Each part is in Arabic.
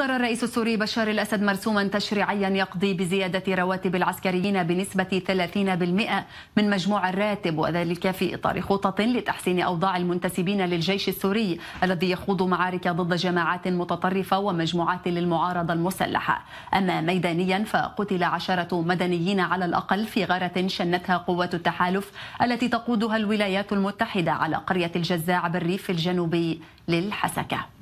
أصدر الرئيس السوري بشار الأسد مرسوما تشريعيا يقضي بزيادة رواتب العسكريين بنسبة 30% من مجموع الراتب وذلك في إطار خطط لتحسين أوضاع المنتسبين للجيش السوري الذي يخوض معارك ضد جماعات متطرفة ومجموعات للمعارضة المسلحة أما ميدانيا فقتل عشرة مدنيين على الأقل في غارة شنتها قوات التحالف التي تقودها الولايات المتحدة على قرية الجزاع بالريف الجنوبي للحسكة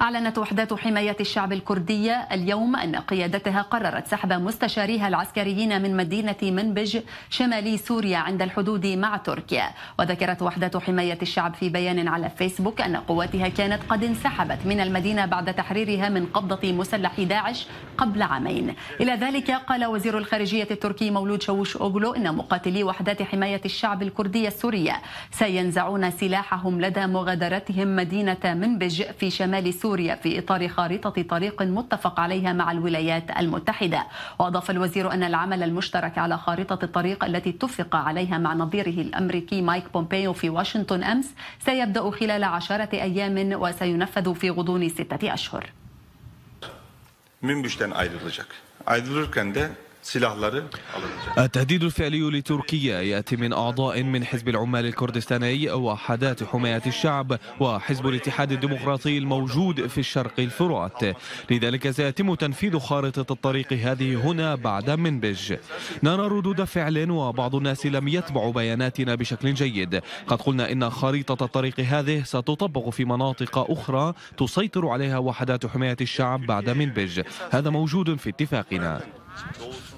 أعلنت وحدات حماية الشعب الكردية اليوم أن قيادتها قررت سحب مستشاريها العسكريين من مدينة منبج شمالي سوريا عند الحدود مع تركيا وذكرت وحدات حماية الشعب في بيان على فيسبوك أن قواتها كانت قد انسحبت من المدينة بعد تحريرها من قبضة مسلح داعش قبل عامين إلى ذلك قال وزير الخارجية التركي مولود شوش أوغلو إن مقاتلي وحدات حماية الشعب الكردية السورية سينزعون سلاحهم لدى مغادرتهم مدينة منبج في شمال سوريا سوريا في إطار خارطة طريق متفق عليها مع الولايات المتحدة وأضاف الوزير أن العمل المشترك على خارطة الطريق التي اتفق عليها مع نظيره الأمريكي مايك بومبيو في واشنطن أمس سيبدأ خلال عشرة أيام وسينفذ في غضون ستة أشهر. بشتن ayrılacak. Ayrılırken de alınacak. التهديد الفعلي لتركيا يأتي من أعضاء من حزب العمال الكردستاني وحدات حماية الشعب وحزب الاتحاد الديمقراطي الموجود في الشرق الفرات لذلك سيتم تنفيذ خارطة الطريق هذه هنا بعد منبج نرى ردود فعل وبعض الناس لم يتبعوا بياناتنا بشكل جيد قد قلنا إن خريطة الطريق هذه ستطبق في مناطق أخرى تسيطر عليها وحدات حماية الشعب بعد منبج هذا موجود في اتفاقنا